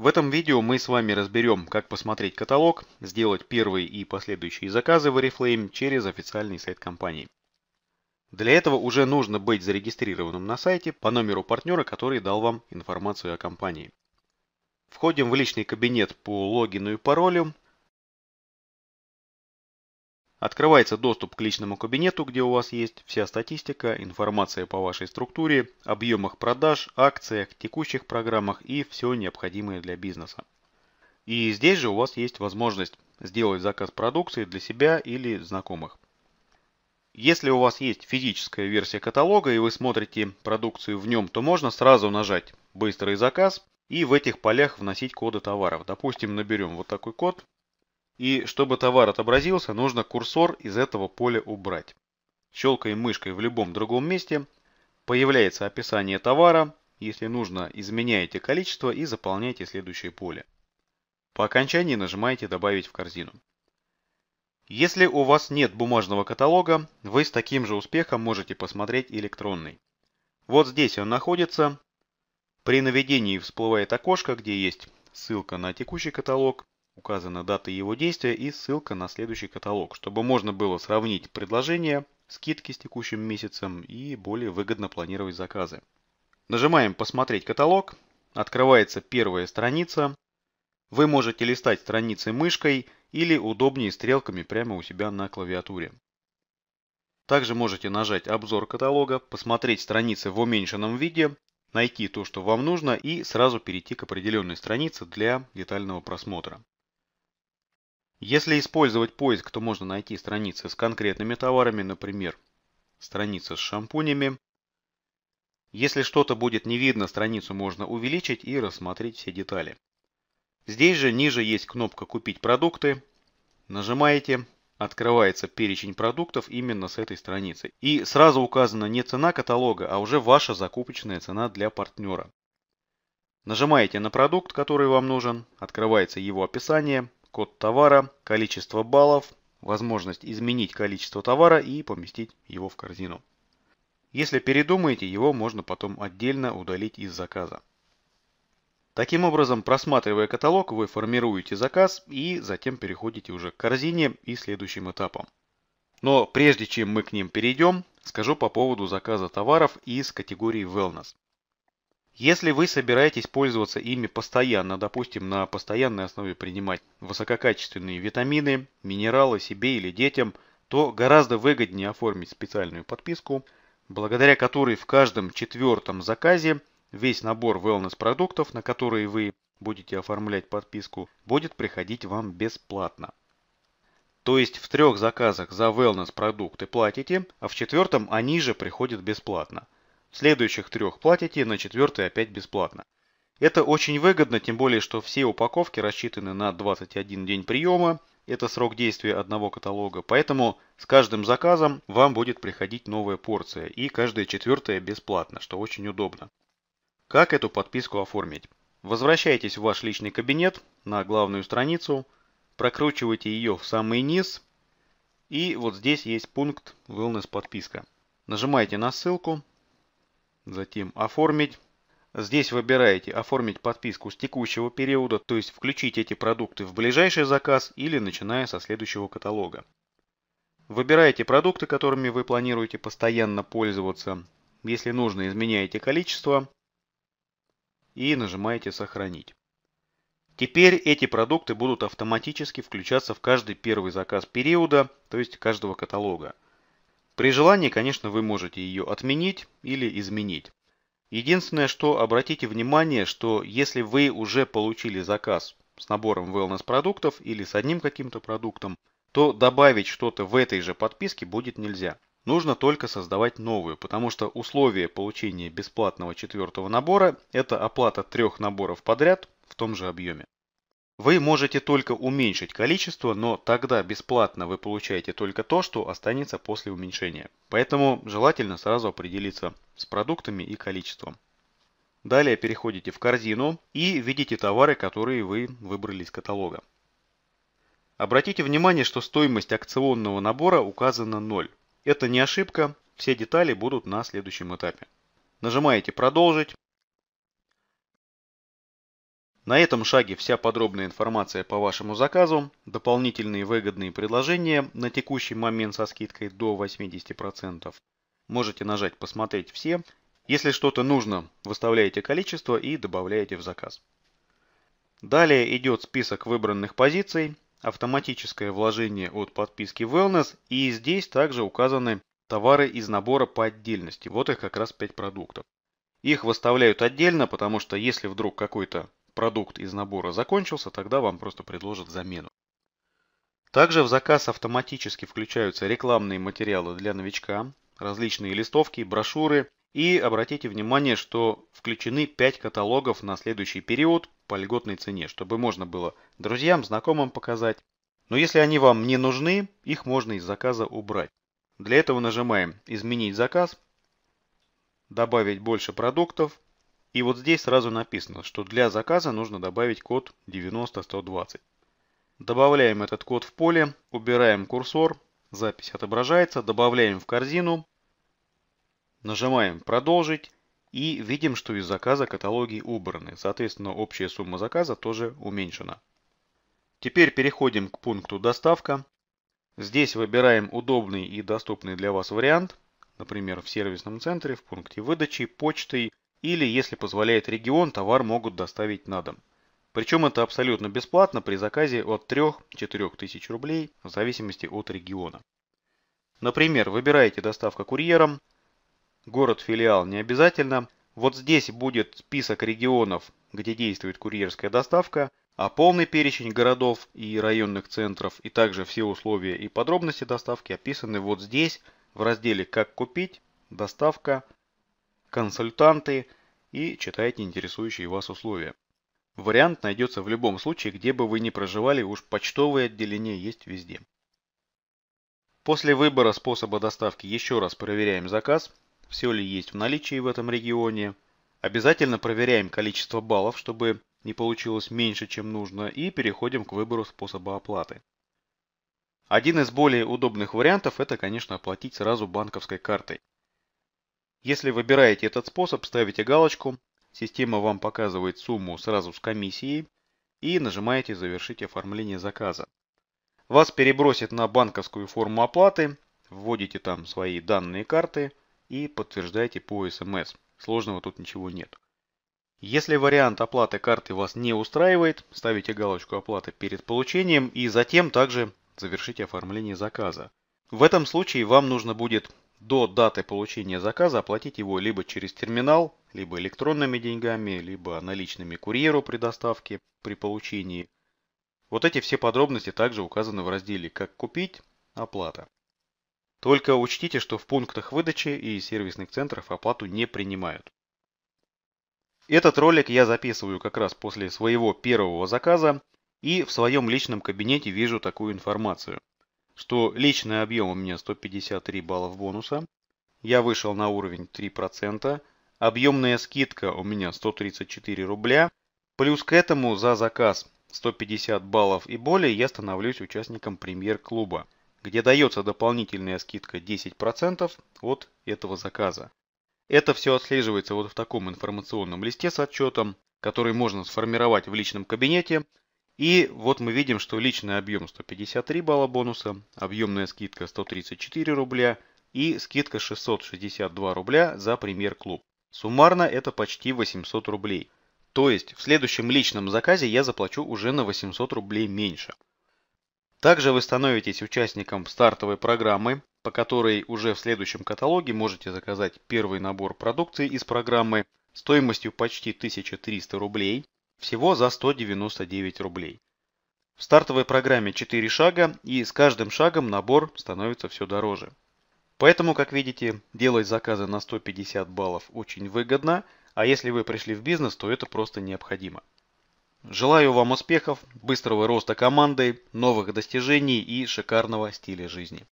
В этом видео мы с вами разберем, как посмотреть каталог, сделать первые и последующие заказы в Oriflame через официальный сайт компании. Для этого уже нужно быть зарегистрированным на сайте по номеру партнера, который дал вам информацию о компании. Входим в личный кабинет по логину и паролю, Открывается доступ к личному кабинету, где у вас есть вся статистика, информация по вашей структуре, объемах продаж, акциях, текущих программах и все необходимое для бизнеса. И здесь же у вас есть возможность сделать заказ продукции для себя или знакомых. Если у вас есть физическая версия каталога и вы смотрите продукцию в нем, то можно сразу нажать «Быстрый заказ» и в этих полях вносить коды товаров. Допустим, наберем вот такой код и чтобы товар отобразился, нужно курсор из этого поля убрать. Щелкаем мышкой в любом другом месте, появляется описание товара, если нужно, изменяете количество и заполняете следующее поле. По окончании нажимаете «Добавить в корзину». Если у вас нет бумажного каталога, вы с таким же успехом можете посмотреть электронный. Вот здесь он находится. При наведении всплывает окошко, где есть ссылка на текущий каталог, указана дата его действия и ссылка на следующий каталог, чтобы можно было сравнить предложения, скидки с текущим месяцем и более выгодно планировать заказы. Нажимаем «Посмотреть каталог», открывается первая страница. Вы можете листать страницы мышкой или удобнее стрелками прямо у себя на клавиатуре. Также можете нажать «Обзор каталога», посмотреть страницы в уменьшенном виде, найти то, что вам нужно и сразу перейти к определенной странице для детального просмотра. Если использовать поиск, то можно найти страницы с конкретными товарами, например, страница с шампунями. Если что-то будет не видно, страницу можно увеличить и рассмотреть все детали. Здесь же ниже есть кнопка «Купить продукты». Нажимаете, открывается перечень продуктов именно с этой страницы. И сразу указана не цена каталога, а уже ваша закупочная цена для партнера. Нажимаете на продукт, который вам нужен, открывается его описание, код товара, количество баллов, возможность изменить количество товара и поместить его в корзину. Если передумаете, его можно потом отдельно удалить из заказа. Таким образом, просматривая каталог, вы формируете заказ и затем переходите уже к корзине и следующим этапам. Но прежде чем мы к ним перейдем, скажу по поводу заказа товаров из категории Wellness. Если вы собираетесь пользоваться ими постоянно, допустим, на постоянной основе принимать высококачественные витамины, минералы себе или детям, то гораздо выгоднее оформить специальную подписку, благодаря которой в каждом четвертом заказе весь набор wellness продуктов, на которые вы будете оформлять подписку, будет приходить вам бесплатно. То есть в трех заказах за wellness продукты платите, а в четвертом они же приходят бесплатно – Следующих трех платите, на четвертый опять бесплатно. Это очень выгодно, тем более, что все упаковки рассчитаны на 21 день приема. Это срок действия одного каталога, поэтому с каждым заказом вам будет приходить новая порция и каждая четвертая бесплатно, что очень удобно. Как эту подписку оформить? Возвращайтесь в ваш личный кабинет на главную страницу, прокручивайте ее в самый низ и вот здесь есть пункт «Wellness подписка». Нажимаете на ссылку, затем оформить. Здесь выбираете оформить подписку с текущего периода, то есть включить эти продукты в ближайший заказ или начиная со следующего каталога. Выбираете продукты, которыми вы планируете постоянно пользоваться. Если нужно, изменяете количество и нажимаете «Сохранить». Теперь эти продукты будут автоматически включаться в каждый первый заказ периода, то есть каждого каталога. При желании, конечно, вы можете ее отменить или изменить. Единственное, что обратите внимание, что если вы уже получили заказ с набором wellness продуктов или с одним каким-то продуктом, то добавить что-то в этой же подписке будет нельзя. Нужно только создавать новую, потому что условия получения бесплатного четвертого набора – это оплата трех наборов подряд в том же объеме. Вы можете только уменьшить количество, но тогда бесплатно вы получаете только то, что останется после уменьшения. Поэтому желательно сразу определиться с продуктами и количеством. Далее переходите в корзину и видите товары, которые вы выбрали из каталога. Обратите внимание, что стоимость акционного набора указана 0. Это не ошибка, все детали будут на следующем этапе. Нажимаете «Продолжить», на этом шаге вся подробная информация по вашему заказу, дополнительные выгодные предложения на текущий момент со скидкой до 80%. Можете нажать «Посмотреть все». Если что-то нужно, выставляете количество и добавляете в заказ. Далее идет список выбранных позиций, автоматическое вложение от подписки Wellness и здесь также указаны товары из набора по отдельности. Вот их как раз 5 продуктов. Их выставляют отдельно, потому что если вдруг какой-то продукт из набора закончился, тогда вам просто предложат замену. Также в заказ автоматически включаются рекламные материалы для новичка, различные листовки, брошюры. И обратите внимание, что включены 5 каталогов на следующий период по льготной цене, чтобы можно было друзьям, знакомым показать. Но если они вам не нужны, их можно из заказа убрать. Для этого нажимаем «Изменить заказ», «Добавить больше продуктов», и вот здесь сразу написано, что для заказа нужно добавить код 90120. Добавляем этот код в поле, убираем курсор, запись отображается, добавляем в корзину, нажимаем «Продолжить» и видим, что из заказа каталоги убраны. Соответственно, общая сумма заказа тоже уменьшена. Теперь переходим к пункту «Доставка». Здесь выбираем удобный и доступный для вас вариант, например, в сервисном центре, в пункте выдачи, почтой или, если позволяет регион, товар могут доставить на дом. Причем это абсолютно бесплатно при заказе от 3-4 тысяч рублей в зависимости от региона. Например, выбираете доставка курьером, город-филиал не обязательно. Вот здесь будет список регионов, где действует курьерская доставка, а полный перечень городов и районных центров, и также все условия и подробности доставки описаны вот здесь в разделе «Как купить», «Доставка», консультанты и читайте интересующие вас условия. Вариант найдется в любом случае, где бы вы ни проживали, уж почтовые отделения есть везде. После выбора способа доставки еще раз проверяем заказ, все ли есть в наличии в этом регионе. Обязательно проверяем количество баллов, чтобы не получилось меньше, чем нужно, и переходим к выбору способа оплаты. Один из более удобных вариантов это, конечно, оплатить сразу банковской картой. Если выбираете этот способ, ставите галочку, система вам показывает сумму сразу с комиссией и нажимаете «Завершить оформление заказа». Вас перебросит на банковскую форму оплаты, вводите там свои данные карты и подтверждаете по СМС. Сложного тут ничего нет. Если вариант оплаты карты вас не устраивает, ставите галочку оплаты перед получением и затем также завершите оформление заказа. В этом случае вам нужно будет до даты получения заказа оплатить его либо через терминал, либо электронными деньгами, либо наличными курьеру при доставке, при получении. Вот эти все подробности также указаны в разделе «Как купить», «Оплата». Только учтите, что в пунктах выдачи и сервисных центров оплату не принимают. Этот ролик я записываю как раз после своего первого заказа и в своем личном кабинете вижу такую информацию что личный объем у меня 153 баллов бонуса. Я вышел на уровень 3%. Объемная скидка у меня 134 рубля. Плюс к этому за заказ 150 баллов и более я становлюсь участником премьер-клуба, где дается дополнительная скидка 10% от этого заказа. Это все отслеживается вот в таком информационном листе с отчетом, который можно сформировать в личном кабинете и вот мы видим, что личный объем 153 балла бонуса, объемная скидка 134 рубля и скидка 662 рубля за премьер клуб. Суммарно это почти 800 рублей. То есть в следующем личном заказе я заплачу уже на 800 рублей меньше. Также вы становитесь участником стартовой программы, по которой уже в следующем каталоге можете заказать первый набор продукции из программы стоимостью почти 1300 рублей всего за 199 рублей. В стартовой программе 4 шага, и с каждым шагом набор становится все дороже. Поэтому, как видите, делать заказы на 150 баллов очень выгодно, а если вы пришли в бизнес, то это просто необходимо. Желаю вам успехов, быстрого роста команды, новых достижений и шикарного стиля жизни.